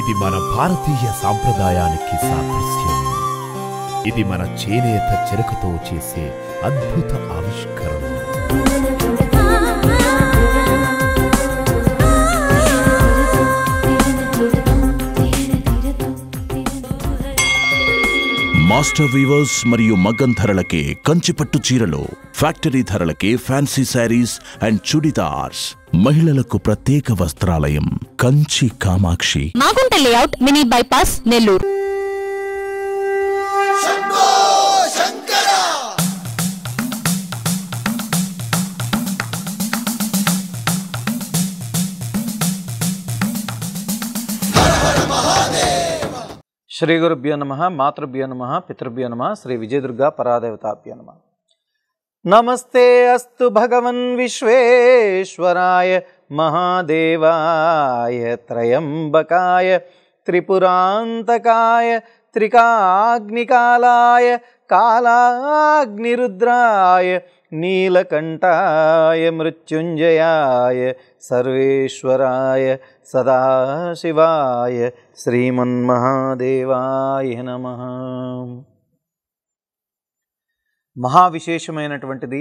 ఇది మన భారతీయ సాంప్రదాయానికి సాదృశ్యం ఇది మన చేనేత చెరకుతో చేసే అద్భుత ఆవిష్కరణ మాస్టర్ వీవర్స్ మరియు మగ్గన్ ధరలకే కంచిపట్టు చీరలు ఫ్యాక్టరీ ధరలకే ఫ్యాన్సీ శారీస్ అండ్ చుడిదార్స్ మహిళలకు ప్రత్యేక వస్త్రాలయం Kanchi Kamakshi Magunta layout mini bypass Nellore Shri गुरुभ्यो नम मातृभ्यो नम पितृभ्यो नम श्री विजय दुर्गा परादेवताभ्यो नम नमस्ते अस्तु भगवन् विश्वेश्वराय మహాదేవాయ త్రయంబకాయ త్రిపురాంతకాయ త్రికాగ్నికాలాయ కాలాగ్నిరుద్రాయ నీలకంఠాయ మృత్యుంజయాయ సర్వేశ్వరాయ సదాశివాయ శ్రీమన్మహాదేవాయ నమ మహావిశేషమైనటువంటిది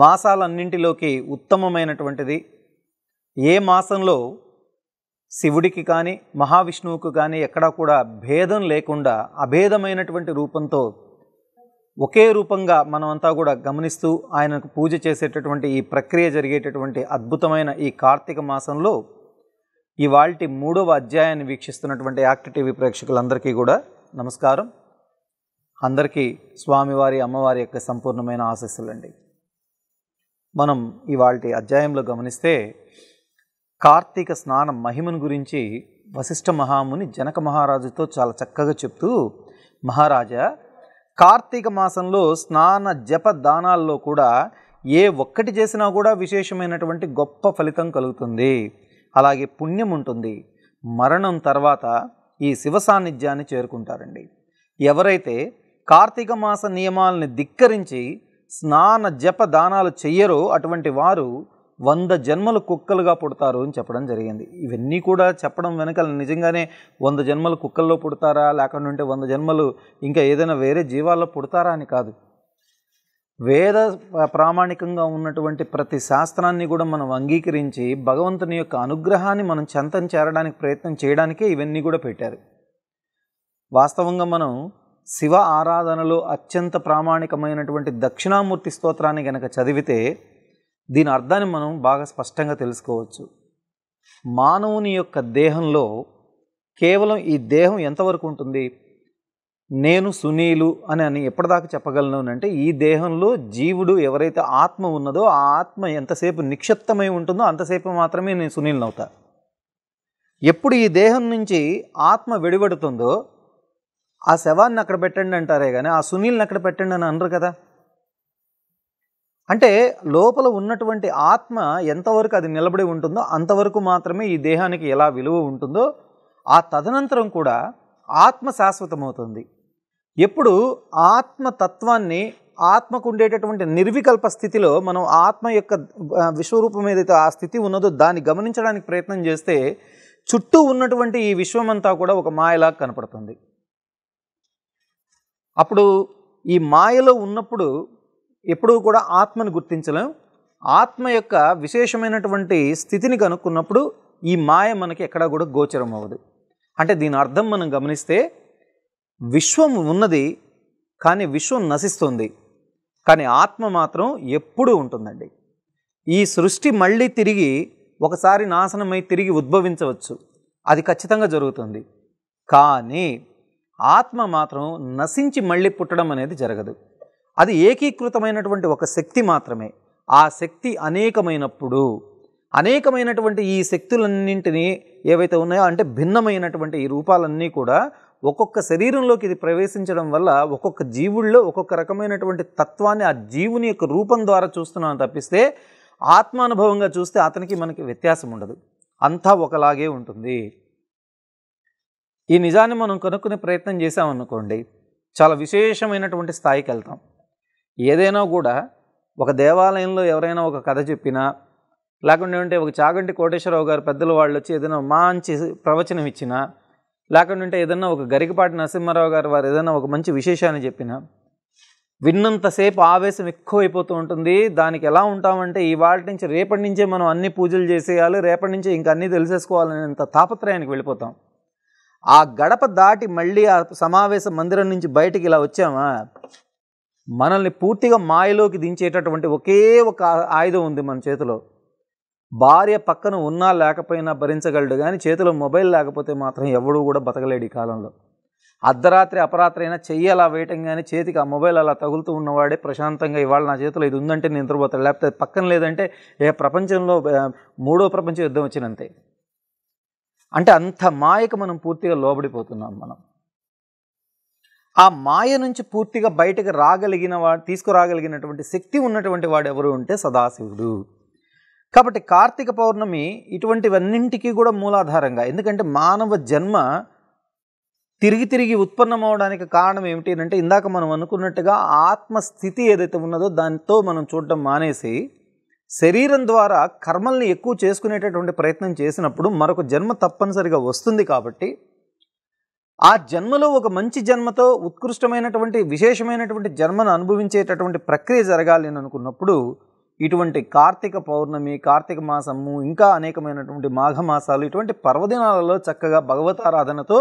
మాసాలన్నింటిలోకి ఉత్తమమైనటువంటిది ఏ మాసంలో శివుడికి కానీ మహావిష్ణువుకు కానీ ఎక్కడా కూడా భేదం లేకుండా అభేదమైనటువంటి రూపంతో ఒకే రూపంగా మనమంతా కూడా గమనిస్తూ ఆయనకు పూజ చేసేటటువంటి ఈ ప్రక్రియ జరిగేటటువంటి అద్భుతమైన ఈ కార్తీక మాసంలో ఇవాల్టి మూడవ అధ్యాయాన్ని వీక్షిస్తున్నటువంటి యాక్ట్ టీవీ ప్రేక్షకులందరికీ కూడా నమస్కారం అందరికీ స్వామివారి అమ్మవారి యొక్క సంపూర్ణమైన ఆశస్సులండి మనం ఇవాళ అధ్యాయంలో గమనిస్తే కార్తీక స్నానం మహిమను గురించి వశిష్ఠ మహాముని జనక మహారాజుతో చాలా చక్కగా చెప్తూ మహారాజా కార్తీక మాసంలో స్నాన జప దానాల్లో కూడా ఏ ఒక్కటి చేసినా కూడా విశేషమైనటువంటి గొప్ప ఫలితం కలుగుతుంది అలాగే పుణ్యం ఉంటుంది మరణం తర్వాత ఈ శివ సాన్నిధ్యాన్ని చేరుకుంటారండి ఎవరైతే కార్తీక మాస నియమాలని ధిక్కరించి స్నాన జప దానాలు చెయ్యరో అటువంటి వారు వంద జన్మలు కుక్కలుగా పుడతారు అని చెప్పడం జరిగింది ఇవన్నీ కూడా చెప్పడం వెనుక నిజంగానే వంద జన్మలు కుక్కల్లో పుడతారా లేకుండా ఉంటే వంద జన్మలు ఇంకా ఏదైనా వేరే జీవాల్లో పుడతారా అని కాదు వేద ప్రామాణికంగా ఉన్నటువంటి ప్రతి శాస్త్రాన్ని కూడా మనం అంగీకరించి భగవంతుని యొక్క అనుగ్రహాన్ని మనం చెంతం చేరడానికి ప్రయత్నం చేయడానికే ఇవన్నీ కూడా పెట్టారు వాస్తవంగా మనం శివ ఆరాధనలో అత్యంత ప్రామాణికమైనటువంటి దక్షిణామూర్తి స్తోత్రాన్ని గనక చదివితే దీని అర్థాన్ని మనం బాగా స్పష్టంగా తెలుసుకోవచ్చు మానవుని యొక్క దేహంలో కేవలం ఈ దేహం ఎంతవరకు ఉంటుంది నేను సునీలు అని అని ఎప్పటిదాకా చెప్పగలను అంటే ఈ దేహంలో జీవుడు ఎవరైతే ఆత్మ ఉన్నదో ఆ ఆత్మ ఎంతసేపు నిక్షిప్తమై ఉంటుందో అంతసేపు మాత్రమే నేను సునీల్ని అవుతా ఎప్పుడు ఈ దేహం నుంచి ఆత్మ విడిపడుతుందో ఆ శవాన్ని అక్కడ పెట్టండి అంటారే కానీ ఆ సునీల్ని అక్కడ పెట్టండి అని అనరు కదా అంటే లోపల ఉన్నటువంటి ఆత్మ ఎంతవరకు అది నిలబడి ఉంటుందో అంతవరకు మాత్రమే ఈ దేహానికి ఎలా విలువ ఉంటుందో ఆ తదనంతరం కూడా ఆత్మ శాశ్వతమవుతుంది ఎప్పుడు ఆత్మతత్వాన్ని ఆత్మకు ఉండేటటువంటి నిర్వికల్ప స్థితిలో మనం ఆత్మ యొక్క విశ్వరూపం ఏదైతే ఆ స్థితి ఉన్నదో దాన్ని గమనించడానికి ప్రయత్నం చేస్తే చుట్టూ ఉన్నటువంటి ఈ విశ్వమంతా కూడా ఒక మాయలా కనపడుతుంది అప్పుడు ఈ మాయలో ఉన్నప్పుడు ఎప్పుడూ కూడా ఆత్మను గుర్తించలేం ఆత్మ యొక్క విశేషమైనటువంటి స్థితిని కనుక్కున్నప్పుడు ఈ మాయ మనకి ఎక్కడా కూడా గోచరం అవ్వదు అంటే దీని అర్థం మనం గమనిస్తే విశ్వం ఉన్నది కానీ విశ్వం నశిస్తుంది కానీ ఆత్మ మాత్రం ఎప్పుడూ ఉంటుందండి ఈ సృష్టి మళ్ళీ తిరిగి ఒకసారి నాశనమై తిరిగి ఉద్భవించవచ్చు అది ఖచ్చితంగా జరుగుతుంది కానీ ఆత్మ మాత్రం నశించి మళ్ళీ పుట్టడం అనేది జరగదు అది ఏకీకృతమైనటువంటి ఒక శక్తి మాత్రమే ఆ శక్తి అనేకమైనప్పుడు అనేకమైనటువంటి ఈ శక్తులన్నింటినీ ఏవైతే ఉన్నాయో అంటే భిన్నమైనటువంటి ఈ రూపాలన్నీ కూడా ఒక్కొక్క శరీరంలోకి ఇది ప్రవేశించడం వల్ల ఒక్కొక్క జీవుల్లో ఒక్కొక్క రకమైనటువంటి తత్వాన్ని ఆ జీవుని యొక్క రూపం ద్వారా చూస్తున్నాను తప్పిస్తే ఆత్మానుభవంగా చూస్తే అతనికి మనకి వ్యత్యాసం ఉండదు అంతా ఒకలాగే ఉంటుంది ఈ నిజాన్ని మనం కనుక్కునే ప్రయత్నం చేసామనుకోండి చాలా విశేషమైనటువంటి స్థాయికి వెళ్తాం ఏదైనా కూడా ఒక దేవాలయంలో ఎవరైనా ఒక కథ చెప్పినా లేకుండా ఉంటే ఒక చాగంటి కోటేశ్వరరావు గారు పెద్దల వాళ్ళు వచ్చి ఏదైనా మంచి ప్రవచనం ఇచ్చినా లేకుండా ఉంటే ఏదైనా ఒక గరికపాటి నరసింహారావు గారు వారు ఏదైనా ఒక మంచి విశేషాన్ని చెప్పినా విన్నంతసేపు ఆవేశం ఎక్కువైపోతూ ఉంటుంది దానికి ఎలా ఉంటామంటే ఇవాళ నుంచి రేపటి నుంచే మనం అన్ని పూజలు చేసేయాలి రేపటి నుంచే ఇంకా అన్నీ తెలిసేసుకోవాలనేంత తాపత్రయానికి వెళ్ళిపోతాం ఆ గడప దాటి మళ్ళీ ఆ సమావేశ మందిరం నుంచి బయటికి ఇలా వచ్చామా మనల్ని పూర్తిగా మాయలోకి దించేటటువంటి ఒకే ఒక ఆయుధం ఉంది మన చేతిలో భార్య పక్కన ఉన్నా లేకపోయినా భరించగలడు కానీ చేతిలో మొబైల్ లేకపోతే మాత్రం ఎవడూ కూడా బతకలేడు ఈ కాలంలో అర్ధరాత్రి అపరాత్రి అయినా చెయ్యి అలా వేయటం కానీ చేతికి ఆ మొబైల్ అలా తగులుతూ ఉన్నవాడే ప్రశాంతంగా ఇవాళ నా చేతిలో ఇది ఉందంటే నేను లేకపోతే పక్కన లేదంటే ఏ ప్రపంచంలో మూడో ప్రపంచ యుద్ధం వచ్చినంతే అంటే అంత మాయకు మనం పూర్తిగా లోబడిపోతున్నాం మనం ఆ మాయ నుంచి పూర్తిగా బయటకు రాగలిగిన వాడు తీసుకురాగలిగినటువంటి శక్తి ఉన్నటువంటి వాడు ఎవరు ఉంటే సదాశివుడు కాబట్టి కార్తీక పౌర్ణమి ఇటువంటివన్నింటికీ కూడా మూలాధారంగా ఎందుకంటే మానవ జన్మ తిరిగి తిరిగి ఉత్పన్నమవడానికి కారణం ఏమిటి అంటే ఇందాక మనం అనుకున్నట్టుగా ఆత్మస్థితి ఏదైతే ఉన్నదో దాంతో మనం చూడడం మానేసి శరీరం ద్వారా కర్మల్ని ఎక్కువ చేసుకునేటటువంటి ప్రయత్నం చేసినప్పుడు మరొక జన్మ తప్పనిసరిగా వస్తుంది కాబట్టి ఆ జన్మలో ఒక మంచి జన్మతో ఉత్కృష్టమైనటువంటి విశేషమైనటువంటి జన్మను అనుభవించేటటువంటి ప్రక్రియ జరగాలి అని అనుకున్నప్పుడు ఇటువంటి కార్తీక పౌర్ణమి కార్తీక మాసము ఇంకా అనేకమైనటువంటి మాఘమాసాలు ఇటువంటి పర్వదినాలలో చక్కగా భగవతారాధనతో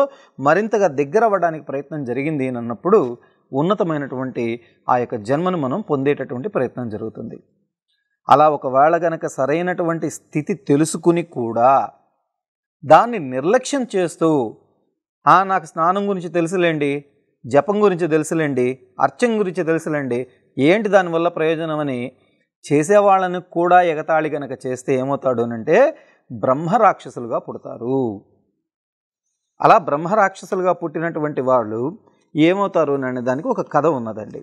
మరింతగా దగ్గర అవ్వడానికి ప్రయత్నం జరిగింది అని అన్నప్పుడు ఉన్నతమైనటువంటి ఆ యొక్క జన్మను మనం పొందేటటువంటి ప్రయత్నం జరుగుతుంది అలా ఒకవేళ గనక సరైనటువంటి స్థితి తెలుసుకుని కూడా దాన్ని నిర్లక్ష్యం చేస్తూ నాకు స్నానం గురించి తెలుసులేండి జపం గురించి తెలుసులేండి అర్చం గురించి తెలుసులేండి ఏంటి దానివల్ల ప్రయోజనం అని చేసేవాళ్ళని కూడా ఎగతాళి కనుక చేస్తే ఏమవుతాడు అంటే బ్రహ్మరాక్షసులుగా పుడతారు అలా బ్రహ్మరాక్షసులుగా పుట్టినటువంటి వాళ్ళు ఏమవుతారు అనే దానికి ఒక కథ ఉన్నదండి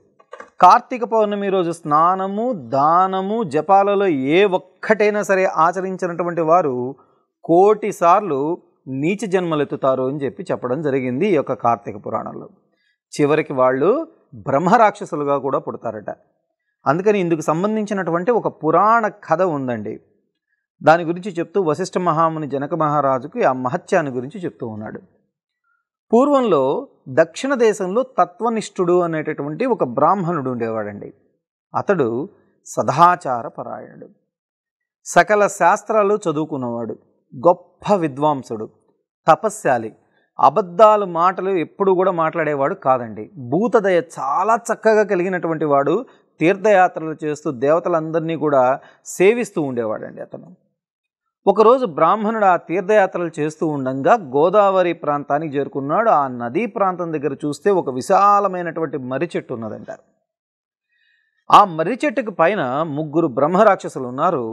కార్తీక పౌర్ణమి రోజు స్నానము దానము జపాలలో ఏ ఒక్కటైనా సరే ఆచరించినటువంటి వారు కోటిసార్లు నీచ జన్మలెత్తుతారు అని చెప్పి చెప్పడం జరిగింది ఈ యొక్క కార్తీక పురాణంలో చివరికి వాళ్ళు బ్రహ్మరాక్షసులుగా కూడా పుడతారట అందుకని ఇందుకు సంబంధించినటువంటి ఒక పురాణ కథ ఉందండి దాని గురించి చెప్తూ వశిష్ఠ మహాముని జనక మహారాజుకు ఆ మహత్యాన్ని గురించి చెప్తూ ఉన్నాడు పూర్వంలో దక్షిణ దేశంలో తత్వనిష్ఠుడు అనేటటువంటి ఒక బ్రాహ్మణుడు ఉండేవాడండి అతడు సదాచార పరాయణుడు సకల శాస్త్రాలు చదువుకున్నవాడు గొప్ప విద్వాంసుడు తపస్శాలి అబద్ధాలు మాటలు ఎప్పుడు కూడా మాట్లాడేవాడు కాదండి భూతదయ చాలా చక్కగా కలిగినటువంటి వాడు తీర్థయాత్రలు చేస్తూ దేవతలందరినీ కూడా సేవిస్తూ ఉండేవాడండి అతను ఒకరోజు బ్రాహ్మణుడు ఆ తీర్థయాత్రలు చేస్తూ ఉండగా గోదావరి ప్రాంతానికి చేరుకున్నాడు ఆ నదీ ప్రాంతం దగ్గర చూస్తే ఒక విశాలమైనటువంటి మర్రి చెట్టు ఉన్నదంటారు ఆ మర్రి చెట్టుకు పైన ముగ్గురు బ్రహ్మరాక్షసులు ఉన్నారు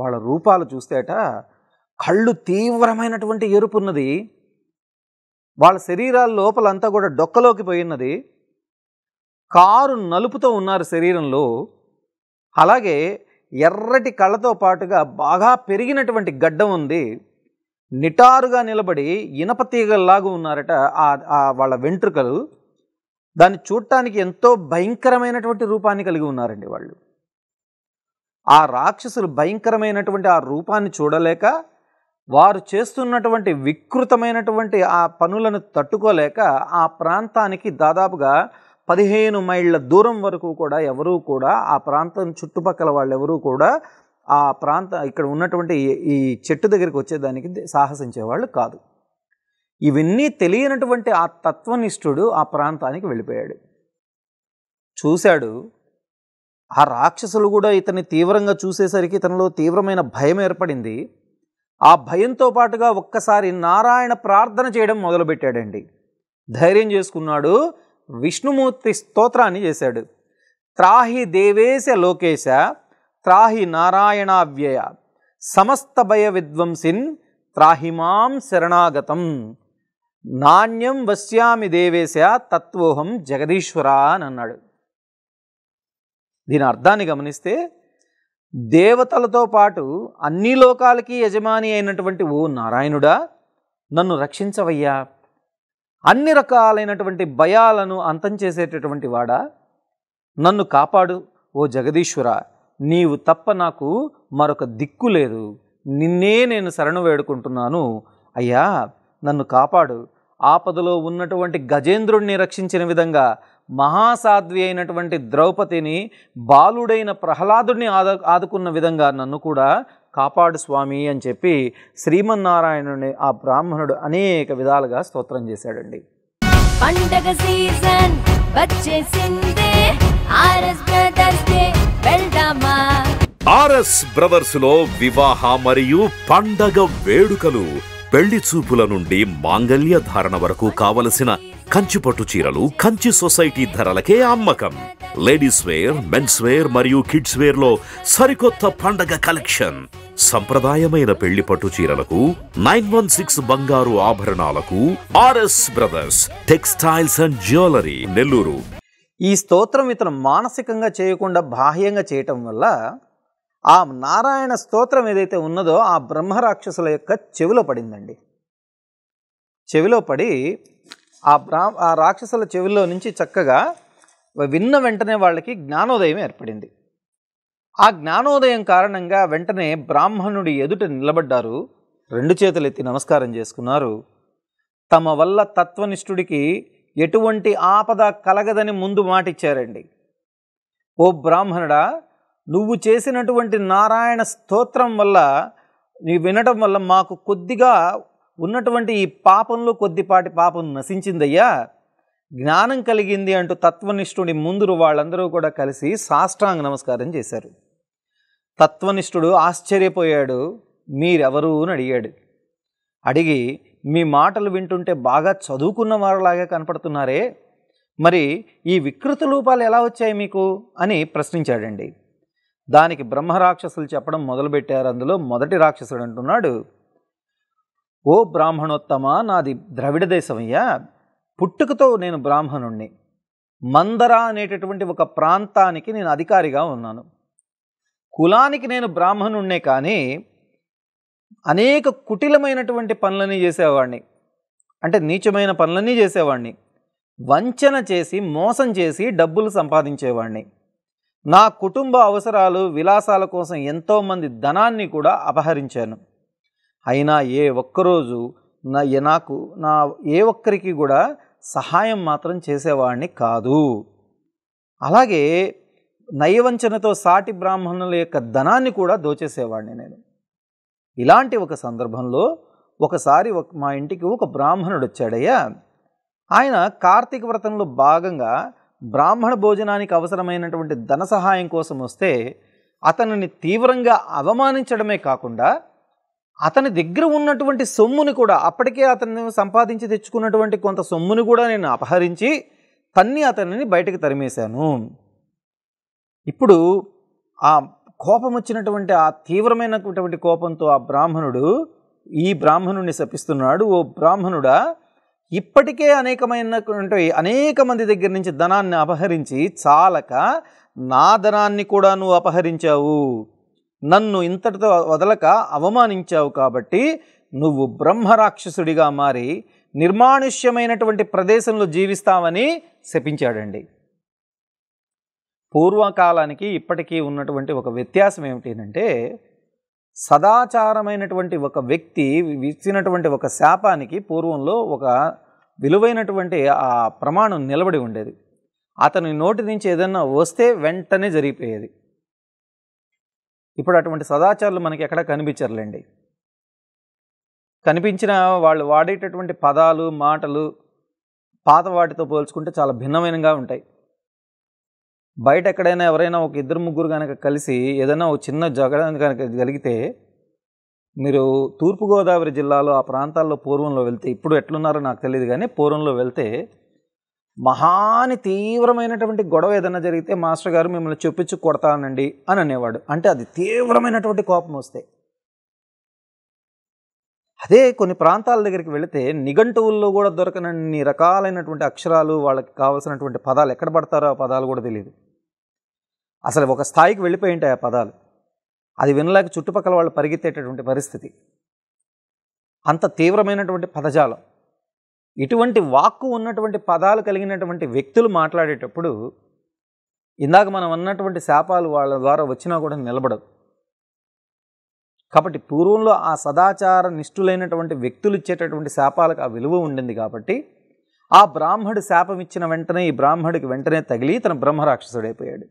వాళ్ళ రూపాలు చూస్తేట కళ్ళు తీవ్రమైనటువంటి ఎరుపున్నది వాళ్ళ శరీరాల లోపలంతా కూడా డొక్కలోకి పోయినది కారు నలుపుతో ఉన్నారు శరీరంలో అలాగే ఎర్రటి కళ్ళతో పాటుగా బాగా పెరిగినటువంటి గడ్డం ఉంది నిటారుగా నిలబడి ఇనప తీగల్లాగా ఉన్నారట ఆ వాళ్ళ వెంట్రుకలు దాన్ని చూడటానికి ఎంతో భయంకరమైనటువంటి రూపాన్ని కలిగి ఉన్నారండి వాళ్ళు ఆ రాక్షసులు భయంకరమైనటువంటి ఆ రూపాన్ని చూడలేక వారు చేస్తున్నటువంటి వికృతమైనటువంటి ఆ పనులను తట్టుకోలేక ఆ ప్రాంతానికి దాదాపుగా పదిహేను మైళ్ళ దూరం వరకు కూడా ఎవరూ కూడా ఆ ప్రాంతం చుట్టుపక్కల వాళ్ళు ఎవరూ కూడా ఆ ప్రాంత ఇక్కడ ఉన్నటువంటి ఈ చెట్టు దగ్గరికి వచ్చేదానికి సాహసించేవాళ్ళు కాదు ఇవన్నీ తెలియనటువంటి ఆ తత్వనిష్ఠుడు ఆ ప్రాంతానికి వెళ్ళిపోయాడు చూశాడు ఆ రాక్షసులు కూడా ఇతన్ని తీవ్రంగా చూసేసరికి ఇతనిలో తీవ్రమైన భయం ఏర్పడింది ఆ భయంతో పాటుగా ఒక్కసారి నారాయణ ప్రార్థన చేయడం మొదలుపెట్టాడండి ధైర్యం చేసుకున్నాడు విష్ణుమూర్తి స్తోత్రాన్ని చేశాడు త్రాహి దేవేశ లోకేశ త్రాహి నారాయణావ్యయ సమస్త భయ విద్వంసిన్ త్రాహిమాం శరణాగతం నాణ్యం వశ్యామి దేవేశ తత్వోహం జగదీశ్వర అని అన్నాడు దీని అర్థాన్ని గమనిస్తే దేవతలతో పాటు అన్ని లోకాలకి యజమాని అయినటువంటి ఓ నారాయణుడా నన్ను రక్షించవయ్యా అన్ని రకాలైనటువంటి భయాలను అంతం చేసేటటువంటి వాడా నన్ను కాపాడు ఓ జగదీశ్వర నీవు తప్ప నాకు మరొక దిక్కు లేదు నిన్నే నేను శరణు వేడుకుంటున్నాను అయ్యా నన్ను కాపాడు ఆపదలో ఉన్నటువంటి గజేంద్రుణ్ణి రక్షించిన విధంగా మహాసాధ్వి అయినటువంటి ద్రౌపదిని బాలుడైన ప్రహ్లాదుడిని ఆద ఆదుకున్న విధంగా నన్ను కూడా కాపాడు స్వామి అని చెప్పి శ్రీమన్నారాయణుని ఆ బ్రాహ్మణుడు అనేక విధాలుగా స్తోత్రం చేశాడండి పండగ సీజన్ ఆర్ఎస్ బ్రదర్స్ లో వివాహ మరియు పండగ వేడుకలు పెళ్లి చూపుల నుండి మాంగల్య ధారణ వరకు కావలసిన కంచి పట్టు చీరలు కంచి సొసైటీ ధరలకే అమ్మకం లేడీస్ వేర్ మెన్స్ వేర్ మరియు కిడ్స్ వేర్ లో సరికొత్త పండగ కలెక్షన్ సంప్రదాయమైన పెళ్లి పట్టు చీరలకు నైన్ వన్ సిక్స్ బంగారు ఆభరణాలకు RS brothers textiles and jewellery Nellore ఈ స్తోత్రం ఇతను మానసికంగా చేయకుండా బాహ్యంగా చేయటం వల్ల ఆ నారాయణ స్తోత్రం ఏదైతే ఉన్నదో ఆ బ్రహ్మరాక్షసుల యొక్క చెవిలో పడిందండి చెవిలో పడి ఆ బ్రా ఆ రాక్షసుల చెవుల్లో నుంచి చక్కగా విన్న వెంటనే వాళ్ళకి జ్ఞానోదయం ఏర్పడింది ఆ జ్ఞానోదయం కారణంగా వెంటనే బ్రాహ్మణుడి ఎదుట నిలబడ్డారు రెండు చేతులెత్తి నమస్కారం చేసుకున్నారు తమ వల్ల తత్వనిష్ఠుడికి ఎటువంటి ఆపద కలగదని ముందు మాటిచ్చారండి ఓ బ్రాహ్మణుడా నువ్వు చేసినటువంటి నారాయణ స్తోత్రం వల్ల నీ వినడం వల్ల మాకు కొద్దిగా ఉన్నటువంటి ఈ పాపంలో కొద్దిపాటి పాపం నశించిందయ్యా జ్ఞానం కలిగింది అంటూ తత్వనిష్ఠుడి ముందురు వాళ్ళందరూ కూడా కలిసి సాష్టాంగ నమస్కారం చేశారు తత్వనిష్ఠుడు ఆశ్చర్యపోయాడు మీరెవరు అని అడిగాడు అడిగి మీ మాటలు వింటుంటే బాగా చదువుకున్న వారిలాగా కనపడుతున్నారే మరి ఈ వికృత రూపాలు ఎలా వచ్చాయి మీకు అని ప్రశ్నించాడండి దానికి బ్రహ్మరాక్షసులు చెప్పడం మొదలుపెట్టారు అందులో మొదటి రాక్షసుడు అంటున్నాడు ఓ బ్రాహ్మణోత్తమ నాది ద్రవిడ దేశమయ్యా పుట్టుకతో నేను బ్రాహ్మణుణ్ణి మందర అనేటటువంటి ఒక ప్రాంతానికి నేను అధికారిగా ఉన్నాను కులానికి నేను బ్రాహ్మణుణ్ణే కానీ అనేక కుటిలమైనటువంటి పనులని చేసేవాడిని అంటే నీచమైన పనులన్నీ చేసేవాడిని వంచన చేసి మోసం చేసి డబ్బులు సంపాదించేవాడిని నా కుటుంబ అవసరాలు విలాసాల కోసం ఎంతోమంది ధనాన్ని కూడా అపహరించాను అయినా ఏ ఒక్కరోజు నా నాకు నా ఏ ఒక్కరికి కూడా సహాయం మాత్రం చేసేవాడిని కాదు అలాగే నయవంచనతో సాటి బ్రాహ్మణుల యొక్క ధనాన్ని కూడా దోచేసేవాడిని నేను ఇలాంటి ఒక సందర్భంలో ఒకసారి ఒక మా ఇంటికి ఒక బ్రాహ్మణుడు వచ్చాడయ్యా ఆయన కార్తీక వ్రతంలో భాగంగా బ్రాహ్మణ భోజనానికి అవసరమైనటువంటి ధన సహాయం కోసం వస్తే అతనిని తీవ్రంగా అవమానించడమే కాకుండా అతని దగ్గర ఉన్నటువంటి సొమ్ముని కూడా అప్పటికే అతను సంపాదించి తెచ్చుకున్నటువంటి కొంత సొమ్ముని కూడా నేను అపహరించి తన్ని అతనిని బయటకు తరిమేశాను ఇప్పుడు ఆ కోపం వచ్చినటువంటి ఆ తీవ్రమైనటువంటి కోపంతో ఆ బ్రాహ్మణుడు ఈ బ్రాహ్మణుడిని శపిస్తున్నాడు ఓ బ్రాహ్మణుడా ఇప్పటికే అనేకమైనటువంటి అనేక మంది దగ్గర నుంచి ధనాన్ని అపహరించి చాలక నా ధనాన్ని కూడా నువ్వు అపహరించావు నన్ను ఇంతటితో వదలక అవమానించావు కాబట్టి నువ్వు బ్రహ్మరాక్షసుడిగా మారి నిర్మానుష్యమైనటువంటి ప్రదేశంలో జీవిస్తావని శపించాడండి పూర్వకాలానికి ఇప్పటికీ ఉన్నటువంటి ఒక వ్యత్యాసం ఏమిటంటే సదాచారమైనటువంటి ఒక వ్యక్తి ఇచ్చినటువంటి ఒక శాపానికి పూర్వంలో ఒక విలువైనటువంటి ఆ ప్రమాణం నిలబడి ఉండేది అతని నోటి నుంచి ఏదైనా వస్తే వెంటనే జరిగిపోయేది ఇప్పుడు అటువంటి సదాచారాలు మనకి ఎక్కడ కనిపించరులేండి కనిపించిన వాళ్ళు వాడేటటువంటి పదాలు మాటలు పాత వాటితో పోల్చుకుంటే చాలా భిన్నమైనగా ఉంటాయి బయట ఎక్కడైనా ఎవరైనా ఒక ఇద్దరు ముగ్గురు కనుక కలిసి ఏదైనా ఒక చిన్న జగడం కనుక కలిగితే మీరు తూర్పుగోదావరి జిల్లాలో ఆ ప్రాంతాల్లో పూర్వంలో వెళ్తే ఇప్పుడు ఎట్లున్నారో నాకు తెలియదు కానీ పూర్వంలో వెళ్తే మహాని తీవ్రమైనటువంటి గొడవ ఏదైనా జరిగితే మాస్టర్ గారు మిమ్మల్ని చెప్పించి కొడతానండి అని అనేవాడు అంటే అది తీవ్రమైనటువంటి కోపం వస్తే అదే కొన్ని ప్రాంతాల దగ్గరికి వెళితే నిఘంటువుల్లో కూడా దొరకనన్ని రకాలైనటువంటి అక్షరాలు వాళ్ళకి కావాల్సినటువంటి పదాలు ఎక్కడ పడతారో ఆ పదాలు కూడా తెలియదు అసలు ఒక స్థాయికి వెళ్ళిపోయింటాయి ఆ పదాలు అది వినలేక చుట్టుపక్కల వాళ్ళు పరిగెత్తేటటువంటి పరిస్థితి అంత తీవ్రమైనటువంటి పదజాలం ఇటువంటి వాక్కు ఉన్నటువంటి పదాలు కలిగినటువంటి వ్యక్తులు మాట్లాడేటప్పుడు ఇందాక మనం అన్నటువంటి శాపాలు వాళ్ళ ద్వారా వచ్చినా కూడా నిలబడదు కాబట్టి పూర్వంలో ఆ సదాచార నిష్ఠులైనటువంటి వ్యక్తులు ఇచ్చేటటువంటి శాపాలకు ఆ విలువ ఉండింది కాబట్టి ఆ బ్రాహ్మడు శాపం ఇచ్చిన వెంటనే ఈ బ్రాహ్మడికి వెంటనే తగిలి తన బ్రహ్మరాక్షసుడైపోయాడు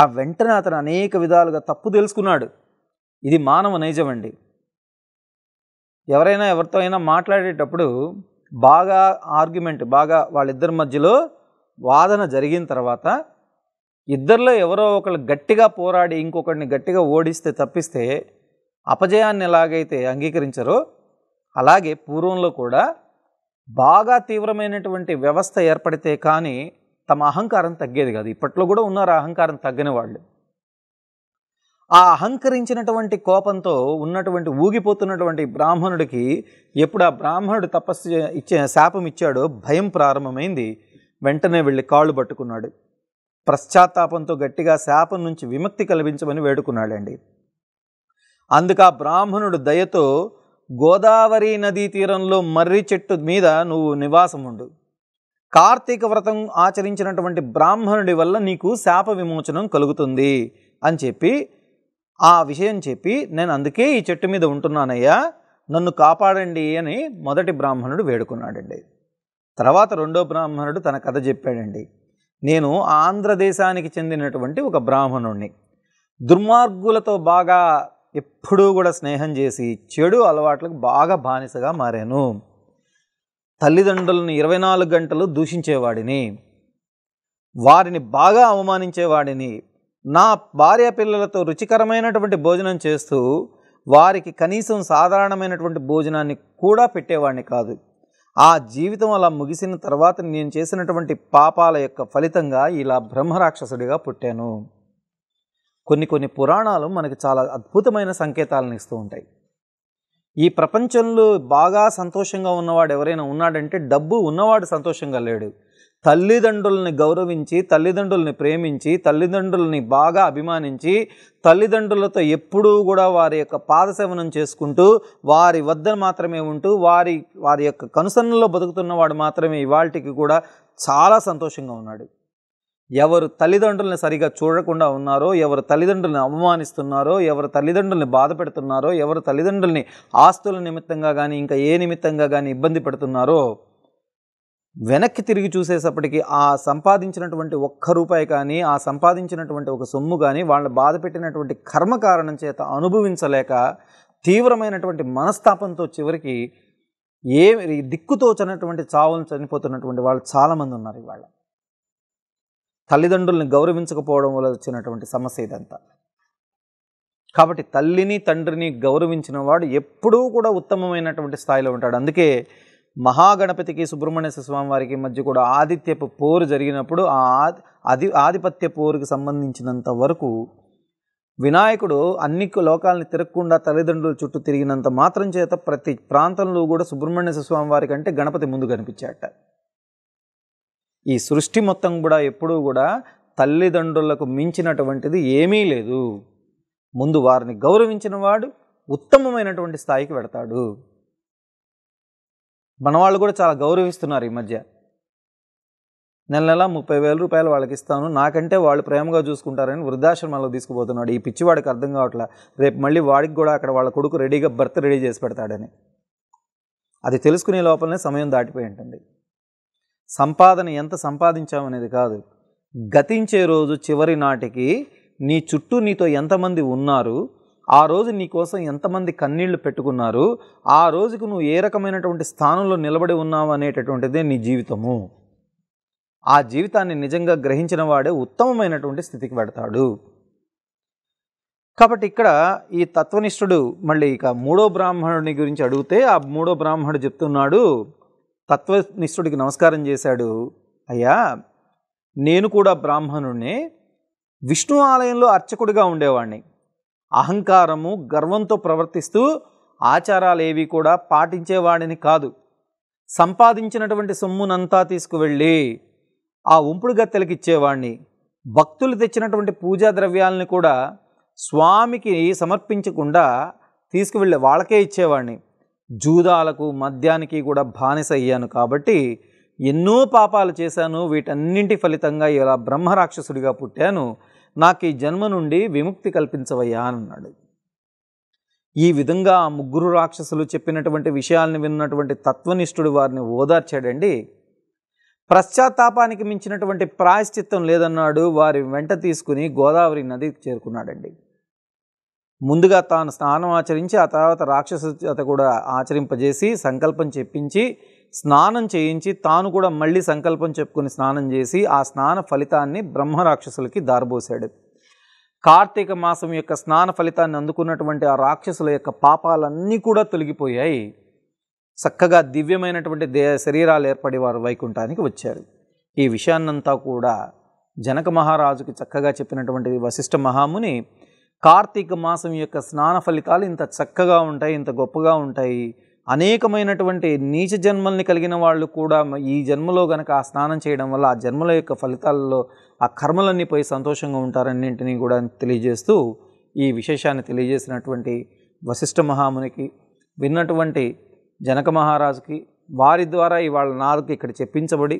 ఆ వెంటనే అతను అనేక విధాలుగా తప్పు తెలుసుకున్నాడు ఇది మానవ నైజమండి ఎవరైనా ఎవరితో అయినా మాట్లాడేటప్పుడు బాగా ఆర్గ్యుమెంట్ బాగా వాళ్ళిద్దరి మధ్యలో వాదన జరిగిన తర్వాత ఇద్దరిలో ఎవరో ఒకళ్ళు గట్టిగా పోరాడి ఇంకొకరిని గట్టిగా ఓడిస్తే తప్పిస్తే అపజయాన్ని ఎలాగైతే అంగీకరించరో అలాగే పూర్వంలో కూడా బాగా తీవ్రమైనటువంటి వ్యవస్థ ఏర్పడితే కానీ తమ అహంకారం తగ్గేది కాదు ఇప్పట్లో కూడా ఉన్నారు అహంకారం తగ్గని వాళ్ళు ఆ అహంకరించినటువంటి కోపంతో ఉన్నటువంటి ఊగిపోతున్నటువంటి బ్రాహ్మణుడికి ఎప్పుడు ఆ బ్రాహ్మణుడు తపస్సు ఇచ్చే శాపం ఇచ్చాడో భయం ప్రారంభమైంది వెంటనే వెళ్ళి కాళ్ళు పట్టుకున్నాడు పశ్చాత్తాపంతో గట్టిగా శాపం నుంచి విముక్తి కల్పించమని వేడుకున్నాడండి అందుకు ఆ బ్రాహ్మణుడు దయతో గోదావరి నదీ తీరంలో మర్రి చెట్టు మీద నువ్వు నివాసం ఉండు కార్తీక వ్రతం ఆచరించినటువంటి బ్రాహ్మణుడి వల్ల నీకు శాప విమోచనం కలుగుతుంది అని చెప్పి ఆ విషయం చెప్పి నేను అందుకే ఈ చెట్టు మీద ఉంటున్నానయ్యా నన్ను కాపాడండి అని మొదటి బ్రాహ్మణుడు వేడుకున్నాడండి తర్వాత రెండో బ్రాహ్మణుడు తన కథ చెప్పాడండి నేను ఆంధ్రదేశానికి చెందినటువంటి ఒక బ్రాహ్మణుణ్ణి దుర్మార్గులతో బాగా ఎప్పుడూ కూడా స్నేహం చేసి చెడు అలవాట్లకు బాగా బానిసగా మారాను తల్లిదండ్రులను ఇరవై నాలుగు గంటలు దూషించేవాడిని వారిని బాగా అవమానించేవాడిని నా భార్య పిల్లలతో రుచికరమైనటువంటి భోజనం చేస్తూ వారికి కనీసం సాధారణమైనటువంటి భోజనాన్ని కూడా పెట్టేవాడిని కాదు ఆ జీవితం అలా ముగిసిన తర్వాత నేను చేసినటువంటి పాపాల యొక్క ఫలితంగా ఇలా బ్రహ్మరాక్షసుడిగా పుట్టాను కొన్ని కొన్ని పురాణాలు మనకు చాలా అద్భుతమైన సంకేతాలను ఇస్తూ ఉంటాయి ఈ ప్రపంచంలో బాగా సంతోషంగా ఉన్నవాడు ఎవరైనా ఉన్నాడంటే డబ్బు ఉన్నవాడు సంతోషంగా లేడు తల్లిదండ్రుల్ని గౌరవించి తల్లిదండ్రుల్ని ప్రేమించి తల్లిదండ్రుల్ని బాగా అభిమానించి తల్లిదండ్రులతో ఎప్పుడూ కూడా వారి యొక్క పాదసేవనం చేసుకుంటూ వారి వద్ద మాత్రమే ఉంటూ వారి వారి యొక్క కనుసన్నలో బతుకుతున్నవాడు మాత్రమే ఇవాళకి కూడా చాలా సంతోషంగా ఉన్నాడు ఎవరు తల్లిదండ్రులను సరిగా చూడకుండా ఉన్నారో ఎవరు తల్లిదండ్రులను అవమానిస్తున్నారో ఎవరు తల్లిదండ్రుల్ని బాధ పెడుతున్నారో ఎవరు తల్లిదండ్రుల్ని ఆస్తుల నిమిత్తంగా కానీ ఇంకా ఏ నిమిత్తంగా కానీ ఇబ్బంది పెడుతున్నారో వెనక్కి తిరిగి చూసేసప్పటికి ఆ సంపాదించినటువంటి ఒక్క రూపాయి కానీ ఆ సంపాదించినటువంటి ఒక సొమ్ము కానీ వాళ్ళ బాధ పెట్టినటువంటి కర్మ కారణం చేత అనుభవించలేక తీవ్రమైనటువంటి మనస్తాపంతో చివరికి ఏ దిక్కుతోచనటువంటి చావులు చనిపోతున్నటువంటి వాళ్ళు చాలామంది ఉన్నారు ఇవాళ తల్లిదండ్రుల్ని గౌరవించకపోవడం వల్ల వచ్చినటువంటి సమస్య ఇదంతా కాబట్టి తల్లిని తండ్రిని గౌరవించిన వాడు ఎప్పుడూ కూడా ఉత్తమమైనటువంటి స్థాయిలో ఉంటాడు అందుకే మహాగణపతికి సుబ్రహ్మణ్య స్వామి వారికి మధ్య కూడా ఆదిత్యపు పోరు జరిగినప్పుడు ఆ ఆది ఆధిపత్య పోరుకు సంబంధించినంత వరకు వినాయకుడు అన్ని లోకాలని తిరగకుండా తల్లిదండ్రుల చుట్టూ తిరిగినంత మాత్రం చేత ప్రతి ప్రాంతంలో కూడా సుబ్రహ్మణ్య స్వామి వారి కంటే గణపతి ముందు కనిపించాట ఈ సృష్టి మొత్తం కూడా ఎప్పుడూ కూడా తల్లిదండ్రులకు మించినటువంటిది ఏమీ లేదు ముందు వారిని గౌరవించిన వాడు ఉత్తమమైనటువంటి స్థాయికి వెడతాడు మన వాళ్ళు కూడా చాలా గౌరవిస్తున్నారు ఈ మధ్య నెల నెల ముప్పై వేల రూపాయలు వాళ్ళకి ఇస్తాను నాకంటే వాళ్ళు ప్రేమగా చూసుకుంటారని వృద్ధాశ్రమంలో తీసుకుపోతున్నాడు ఈ పిచ్చివాడికి అర్థం కావట్లా రేపు మళ్ళీ వాడికి కూడా అక్కడ వాళ్ళ కొడుకు రెడీగా భర్త రెడీ చేసి పెడతాడని అది తెలుసుకునే లోపలనే సమయం దాటిపోయి ఉంటుంది సంపాదన ఎంత సంపాదించామనేది కాదు గతించే రోజు చివరి నాటికి నీ చుట్టూ నీతో ఎంతమంది ఉన్నారు ఆ రోజు నీ కోసం ఎంతమంది కన్నీళ్లు పెట్టుకున్నారు ఆ రోజుకు నువ్వు ఏ రకమైనటువంటి స్థానంలో నిలబడి ఉన్నావు అనేటటువంటిదే నీ జీవితము ఆ జీవితాన్ని నిజంగా గ్రహించిన వాడే ఉత్తమమైనటువంటి స్థితికి పెడతాడు కాబట్టి ఇక్కడ ఈ తత్వనిష్ఠుడు మళ్ళీ ఇక మూడో బ్రాహ్మణుని గురించి అడిగితే ఆ మూడో బ్రాహ్మణుడు చెప్తున్నాడు తత్వనిష్ఠుడికి నమస్కారం చేశాడు అయ్యా నేను కూడా బ్రాహ్మణుడినే విష్ణు ఆలయంలో అర్చకుడిగా ఉండేవాడిని అహంకారము గర్వంతో ప్రవర్తిస్తూ ఆచారాలు ఏవి కూడా పాటించేవాడిని కాదు సంపాదించినటువంటి సొమ్మునంతా తీసుకువెళ్ళి ఆ ఉంపుడు గత్తెలకి ఇచ్చేవాడిని భక్తులు తెచ్చినటువంటి పూజా ద్రవ్యాలని కూడా స్వామికి సమర్పించకుండా తీసుకువెళ్ళే వాళ్ళకే ఇచ్చేవాడిని జూదాలకు మద్యానికి కూడా బానిస అయ్యాను కాబట్టి ఎన్నో పాపాలు చేశాను వీటన్నింటి ఫలితంగా ఇలా బ్రహ్మరాక్షసుడిగా పుట్టాను నాకు ఈ జన్మ నుండి విముక్తి కల్పించవయ్యా అని అన్నాడు ఈ విధంగా ముగ్గురు రాక్షసులు చెప్పినటువంటి విషయాలను విన్నటువంటి తత్వనిష్ఠుడు వారిని ఓదార్చాడండి పశ్చాత్తాపానికి మించినటువంటి ప్రాయశ్చిత్తం లేదన్నాడు వారి వెంట తీసుకుని గోదావరి నదికి చేరుకున్నాడండి ముందుగా తాను స్నానం ఆచరించి ఆ తర్వాత రాక్షస కూడా ఆచరింపజేసి సంకల్పం చెప్పించి స్నానం చేయించి తాను కూడా మళ్ళీ సంకల్పం చెప్పుకుని స్నానం చేసి ఆ స్నాన ఫలితాన్ని బ్రహ్మరాక్షసులకి దారబోశాడు కార్తీక మాసం యొక్క స్నాన ఫలితాన్ని అందుకున్నటువంటి ఆ రాక్షసుల యొక్క పాపాలన్నీ కూడా తొలగిపోయాయి చక్కగా దివ్యమైనటువంటి దే శరీరాలు ఏర్పడి వారు వైకుంఠానికి వచ్చారు ఈ విషయాన్నంతా కూడా జనక మహారాజుకి చక్కగా చెప్పినటువంటి వశిష్ఠ మహాముని కార్తీక మాసం యొక్క స్నాన ఫలితాలు ఇంత చక్కగా ఉంటాయి ఇంత గొప్పగా ఉంటాయి అనేకమైనటువంటి నీచ జన్మల్ని కలిగిన వాళ్ళు కూడా ఈ జన్మలో గనక ఆ స్నానం చేయడం వల్ల ఆ జన్మల యొక్క ఫలితాల్లో ఆ కర్మలన్నీ పోయి సంతోషంగా ఉంటారన్నింటినీ కూడా తెలియజేస్తూ ఈ విశేషాన్ని తెలియజేసినటువంటి వశిష్ఠ మహామునికి విన్నటువంటి జనక మహారాజుకి వారి ద్వారా ఇవాళ నాలుగు ఇక్కడ చెప్పించబడి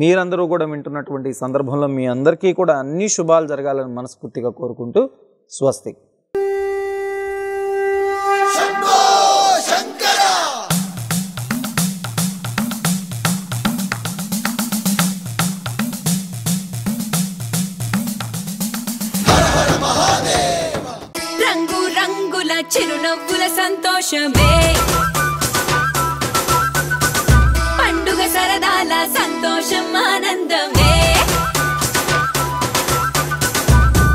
మీరందరూ కూడా వింటున్నటువంటి సందర్భంలో మీ అందరికీ కూడా అన్ని శుభాలు జరగాలని మనస్ఫూర్తిగా కోరుకుంటూ స్వస్తి చిరునవ్వుల సంతోషమే పండుగ సరదాల సంతోషం ఆనందమే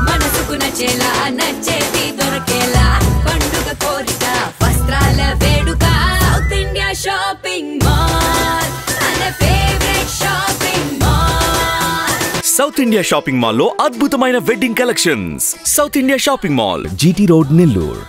మనసుకు నచ్చేలా నచ్చేది దొరికేలా పండుగ కోరిక వస్త్రాల వేడుక south India shopping mall south India shopping మాల్లో అద్భుతమైన wedding collections south India shopping mall GT road Nellore